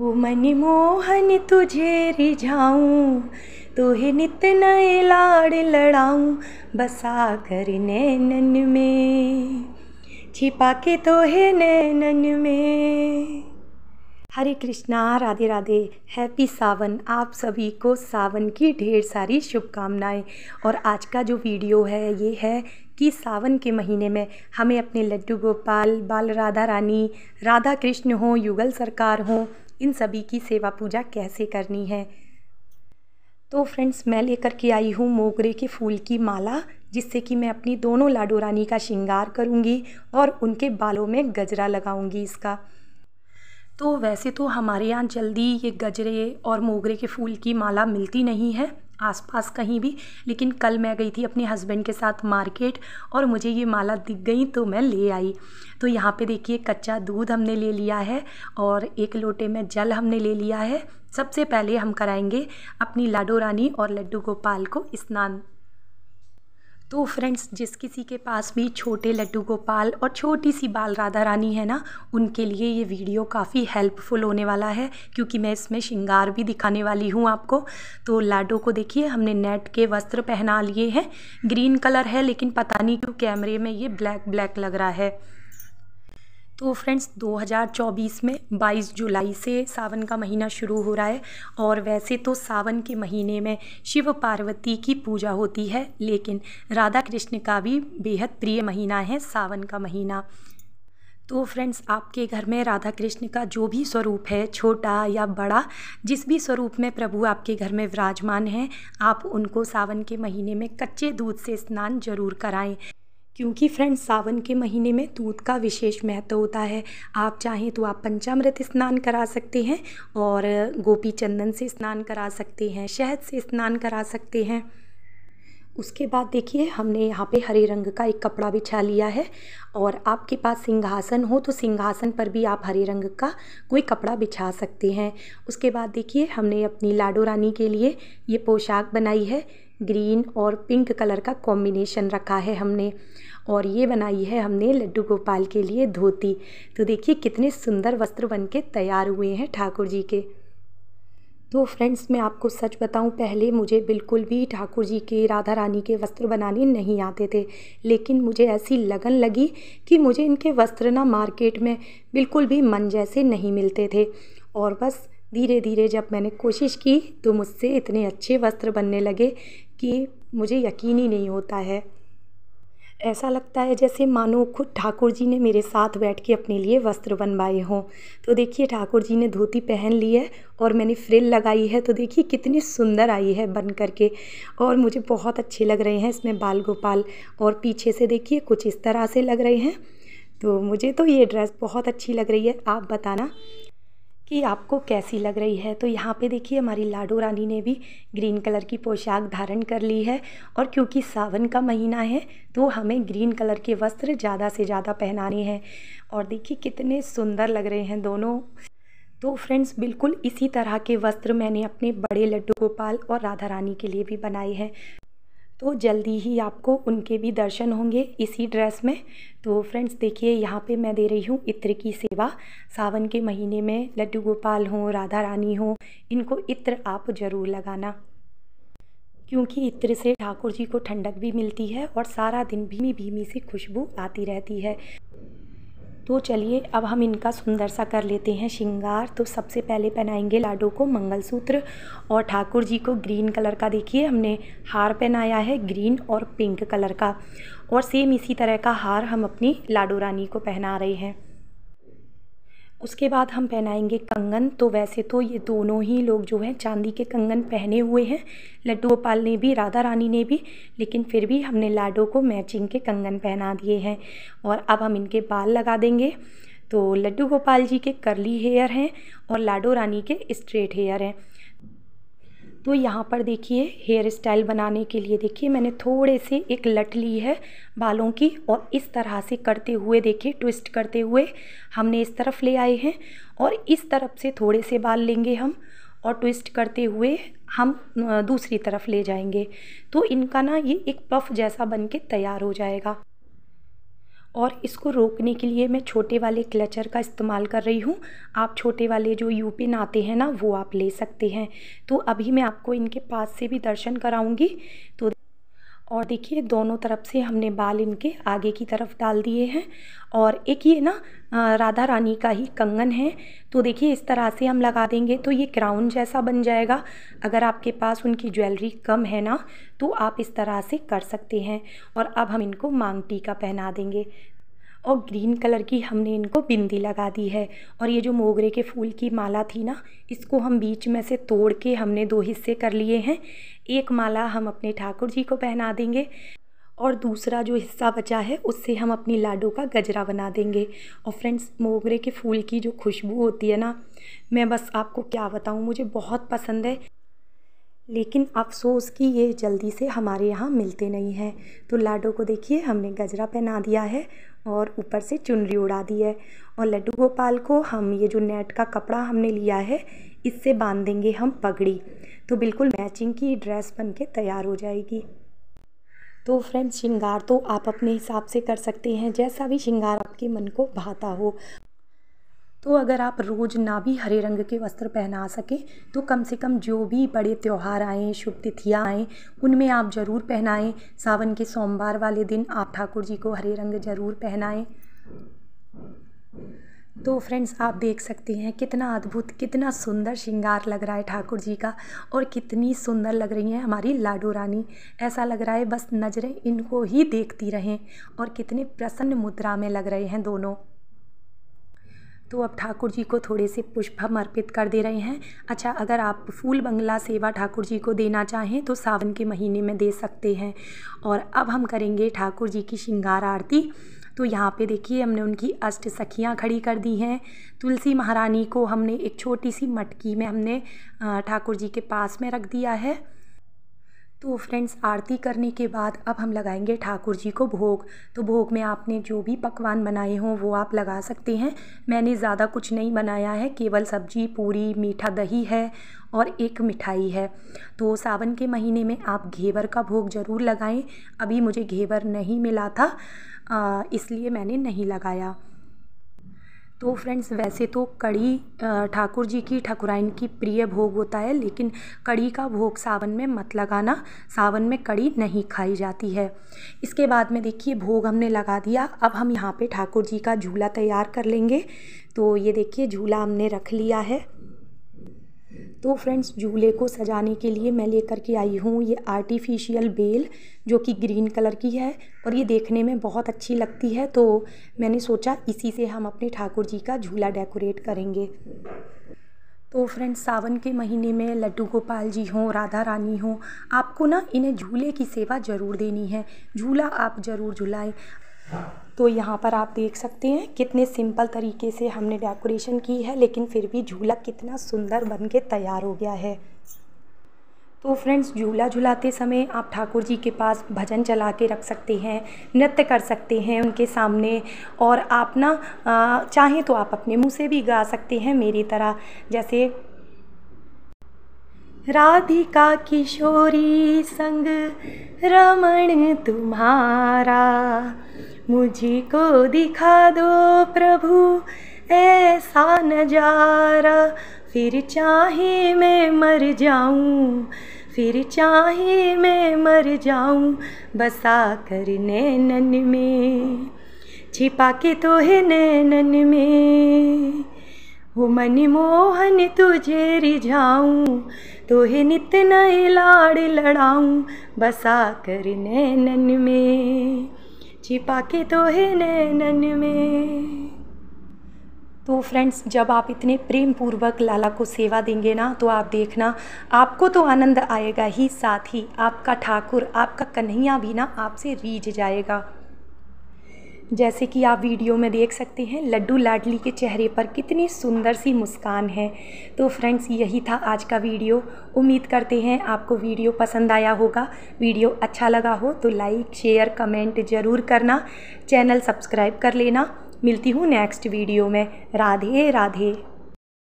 ओ मन मोहन तुझे रिझाऊं तोहे नित नए लाड़ लड़ाऊं बसा कर नैनन में छिपा के तोहे नैनन में हरे कृष्णा राधे राधे हैप्पी सावन आप सभी को सावन की ढेर सारी शुभकामनाएं और आज का जो वीडियो है ये है कि सावन के महीने में हमें अपने लड्डू गोपाल बाल राधा रानी राधा कृष्ण हो युगल सरकार हो इन सभी की सेवा पूजा कैसे करनी है तो फ्रेंड्स मैं लेकर के आई हूँ मोगरे के फूल की माला जिससे कि मैं अपनी दोनों लाडो रानी का श्रृंगार करूँगी और उनके बालों में गजरा लगाऊँगी इसका तो वैसे तो हमारे यहाँ जल्दी ये गजरे और मोगरे के फूल की माला मिलती नहीं है आसपास कहीं भी लेकिन कल मैं गई थी अपने हस्बैंड के साथ मार्केट और मुझे ये माला दिख गई तो मैं ले आई तो यहाँ पे देखिए कच्चा दूध हमने ले लिया है और एक लोटे में जल हमने ले लिया है सबसे पहले हम कराएंगे अपनी लाडो रानी और लड्डू गोपाल को स्नान तो फ्रेंड्स जिस किसी के पास भी छोटे लड्डू गोपाल और छोटी सी बाल राधा रानी है ना उनके लिए ये वीडियो काफ़ी हेल्पफुल होने वाला है क्योंकि मैं इसमें श्रृंगार भी दिखाने वाली हूँ आपको तो लाडो को देखिए हमने नेट के वस्त्र पहना लिए हैं ग्रीन कलर है लेकिन पता नहीं क्यों कैमरे में ये ब्लैक ब्लैक लग रहा है तो फ्रेंड्स 2024 में 22 जुलाई से सावन का महीना शुरू हो रहा है और वैसे तो सावन के महीने में शिव पार्वती की पूजा होती है लेकिन राधा कृष्ण का भी बेहद प्रिय महीना है सावन का महीना तो फ्रेंड्स आपके घर में राधा कृष्ण का जो भी स्वरूप है छोटा या बड़ा जिस भी स्वरूप में प्रभु आपके घर में विराजमान हैं आप उनको सावन के महीने में कच्चे दूध से स्नान जरूर कराएं क्योंकि फ्रेंड्स सावन के महीने में दूध का विशेष महत्व होता है आप चाहें तो आप पंचामृत स्नान करा सकते हैं और गोपी चंदन से स्नान करा सकते हैं शहद से स्नान करा सकते हैं उसके बाद देखिए हमने यहाँ पे हरे रंग का एक कपड़ा बिछा लिया है और आपके पास सिंहासन हो तो सिंहासन पर भी आप हरे रंग का कोई कपड़ा बिछा सकते हैं उसके बाद देखिए हमने अपनी लाडो रानी के लिए ये पोशाक बनाई है ग्रीन और पिंक कलर का कॉम्बिनेशन रखा है हमने और ये बनाई है हमने लड्डू गोपाल के लिए धोती तो देखिए कितने सुंदर वस्त्र बन के तैयार हुए हैं ठाकुर जी के तो फ्रेंड्स मैं आपको सच बताऊं पहले मुझे बिल्कुल भी ठाकुर जी के राधा रानी के वस्त्र बनाने नहीं आते थे लेकिन मुझे ऐसी लगन लगी कि मुझे इनके वस्त्र ना मार्केट में बिल्कुल भी मन जैसे नहीं मिलते थे और बस धीरे धीरे जब मैंने कोशिश की तो मुझसे इतने अच्छे वस्त्र बनने लगे कि मुझे यकीन ही नहीं होता है ऐसा लगता है जैसे मानो खुद ठाकुर जी ने मेरे साथ बैठ के अपने लिए वस्त्र बनवाए हों तो देखिए ठाकुर जी ने धोती पहन ली है और मैंने फ्रिल लगाई है तो देखिए कितनी सुंदर आई है बन कर के और मुझे बहुत अच्छे लग रहे हैं इसमें बाल गोपाल और पीछे से देखिए कुछ इस तरह से लग रहे हैं तो मुझे तो ये ड्रेस बहुत अच्छी लग रही है आप बताना कि आपको कैसी लग रही है तो यहाँ पे देखिए हमारी लाडो रानी ने भी ग्रीन कलर की पोशाक धारण कर ली है और क्योंकि सावन का महीना है तो हमें ग्रीन कलर के वस्त्र ज़्यादा से ज़्यादा पहनाने हैं और देखिए कितने सुंदर लग रहे हैं दोनों तो फ्रेंड्स बिल्कुल इसी तरह के वस्त्र मैंने अपने बड़े लड्डू गोपाल और राधा रानी के लिए भी बनाए हैं तो जल्दी ही आपको उनके भी दर्शन होंगे इसी ड्रेस में तो फ्रेंड्स देखिए यहाँ पे मैं दे रही हूँ इत्र की सेवा सावन के महीने में लड्डू गोपाल हों राधा रानी हों इनको इत्र आप ज़रूर लगाना क्योंकि इत्र से ठाकुर जी को ठंडक भी मिलती है और सारा दिन भीमी भीमी से खुशबू आती रहती है तो चलिए अब हम इनका सुंदर सा कर लेते हैं श्रृंगार तो सबसे पहले पहनाएंगे लाडो को मंगलसूत्र और ठाकुर जी को ग्रीन कलर का देखिए हमने हार पहनाया है ग्रीन और पिंक कलर का और सेम इसी तरह का हार हम अपनी लाडो रानी को पहना रहे हैं उसके बाद हम पहनाएंगे कंगन तो वैसे तो ये दोनों ही लोग जो हैं चांदी के कंगन पहने हुए हैं लड्डू गोपाल ने भी राधा रानी ने भी लेकिन फिर भी हमने लाडो को मैचिंग के कंगन पहना दिए हैं और अब हम इनके बाल लगा देंगे तो लड्डू गोपाल जी के करली हेयर हैं और लाडो रानी के स्ट्रेट हेयर हैं तो यहाँ पर देखिए हेयर स्टाइल बनाने के लिए देखिए मैंने थोड़े से एक लट ली है बालों की और इस तरह से करते हुए देखिए ट्विस्ट करते हुए हमने इस तरफ ले आए हैं और इस तरफ से थोड़े से बाल लेंगे हम और ट्विस्ट करते हुए हम दूसरी तरफ ले जाएंगे तो इनका ना ये एक पफ जैसा बन के तैयार हो जाएगा और इसको रोकने के लिए मैं छोटे वाले क्लचर का इस्तेमाल कर रही हूँ आप छोटे वाले जो यू पिन आते हैं ना वो आप ले सकते हैं तो अभी मैं आपको इनके पास से भी दर्शन कराऊँगी तो और देखिए दोनों तरफ से हमने बाल इनके आगे की तरफ डाल दिए हैं और एक ये ना राधा रानी का ही कंगन है तो देखिए इस तरह से हम लगा देंगे तो ये क्राउन जैसा बन जाएगा अगर आपके पास उनकी ज्वेलरी कम है ना तो आप इस तरह से कर सकते हैं और अब हम इनको मांग टीका पहना देंगे और ग्रीन कलर की हमने इनको बिंदी लगा दी है और ये जो मोगरे के फूल की माला थी ना इसको हम बीच में से तोड़ के हमने दो हिस्से कर लिए हैं एक माला हम अपने ठाकुर जी को पहना देंगे और दूसरा जो हिस्सा बचा है उससे हम अपनी लाडो का गजरा बना देंगे और फ्रेंड्स मोगरे के फूल की जो खुशबू होती है ना मैं बस आपको क्या बताऊँ मुझे बहुत पसंद है लेकिन अफसोस कि ये जल्दी से हमारे यहाँ मिलते नहीं हैं तो लाडो को देखिए हमने गजरा पहना दिया है और ऊपर से चुनरी उड़ा दी है और लड्डू गोपाल को हम ये जो नेट का कपड़ा हमने लिया है इससे बांध देंगे हम पगड़ी तो बिल्कुल मैचिंग की ड्रेस बन के तैयार हो जाएगी तो फ्रेंड्स श्रृंगार तो आप अपने हिसाब से कर सकते हैं जैसा भी श्रृंगार आपके मन को भाता हो तो अगर आप रोज़ ना भी हरे रंग के वस्त्र पहना सकें तो कम से कम जो भी बड़े त्यौहार आएँ शुभ तिथियाँ आएँ उनमें आप ज़रूर पहनाएं सावन के सोमवार वाले दिन आप ठाकुर जी को हरे रंग ज़रूर पहनाएँ तो फ्रेंड्स आप देख सकते हैं कितना अद्भुत कितना सुंदर श्रृंगार लग रहा है ठाकुर जी का और कितनी सुंदर लग रही हैं हमारी लाडो रानी ऐसा लग रहा है बस नज़रें इनको ही देखती रहें और कितने प्रसन्न मुद्रा में लग रहे हैं दोनों तो अब ठाकुर जी को थोड़े से पुष्प हम अर्पित कर दे रहे हैं अच्छा अगर आप फूल बंगला सेवा ठाकुर जी को देना चाहें तो सावन के महीने में दे सकते हैं और अब हम करेंगे ठाकुर जी की श्रृंगार आरती तो यहाँ पे देखिए हमने उनकी अष्ट सखियाँ खड़ी कर दी हैं तुलसी महारानी को हमने एक छोटी सी मटकी में हमने ठाकुर जी के पास में रख दिया है तो फ्रेंड्स आरती करने के बाद अब हम लगाएंगे ठाकुर जी को भोग तो भोग में आपने जो भी पकवान बनाए हों वो आप लगा सकते हैं मैंने ज़्यादा कुछ नहीं बनाया है केवल सब्जी पूरी मीठा दही है और एक मिठाई है तो सावन के महीने में आप घेवर का भोग ज़रूर लगाएं अभी मुझे घेवर नहीं मिला था इसलिए मैंने नहीं लगाया तो फ्रेंड्स वैसे तो कड़ी ठाकुर जी की ठाकुराइन की प्रिय भोग होता है लेकिन कड़ी का भोग सावन में मत लगाना सावन में कड़ी नहीं खाई जाती है इसके बाद में देखिए भोग हमने लगा दिया अब हम यहाँ पे ठाकुर जी का झूला तैयार कर लेंगे तो ये देखिए झूला हमने रख लिया है तो फ्रेंड्स झूले को सजाने के लिए मैं लेकर के आई हूँ ये आर्टिफिशियल बेल जो कि ग्रीन कलर की है और ये देखने में बहुत अच्छी लगती है तो मैंने सोचा इसी से हम अपने ठाकुर जी का झूला डेकोरेट करेंगे तो फ्रेंड्स सावन के महीने में लड्डू गोपाल जी हों राधा रानी हों आपको ना इन्हें झूले की सेवा ज़रूर देनी है झूला आप ज़रूर झुलाएँ तो यहाँ पर आप देख सकते हैं कितने सिंपल तरीके से हमने डेकोरेशन की है लेकिन फिर भी झूला कितना सुंदर बन के तैयार हो गया है तो फ्रेंड्स झूला झूलाते समय आप ठाकुर जी के पास भजन चला के रख सकते हैं नृत्य कर सकते हैं उनके सामने और आप ना चाहें तो आप अपने मुँह से भी गा सकते हैं मेरी तरह जैसे राधिका किशोरी संग रमण तुम्हारा मुझी को दिखा दो प्रभु ऐसा नजारा फिर चाहे मैं मर जाऊं फिर चाहे मैं मर जाऊं बसा कर नैनन में छिपा के तो है नैनन में हो मन मोहन तुझे तो तोहे नित नए लाड़ लड़ाऊँ बसा कर नैनन में छिपा के तो है नैनन में तो फ्रेंड्स जब आप इतने प्रेम पूर्वक लाला को सेवा देंगे ना तो आप देखना आपको तो आनंद आएगा ही साथ ही आपका ठाकुर आपका कन्हैया भी ना आपसे रीझ जाएगा जैसे कि आप वीडियो में देख सकते हैं लड्डू लाडली के चेहरे पर कितनी सुंदर सी मुस्कान है तो फ्रेंड्स यही था आज का वीडियो उम्मीद करते हैं आपको वीडियो पसंद आया होगा वीडियो अच्छा लगा हो तो लाइक शेयर कमेंट ज़रूर करना चैनल सब्सक्राइब कर लेना मिलती हूँ नेक्स्ट वीडियो में राधे राधे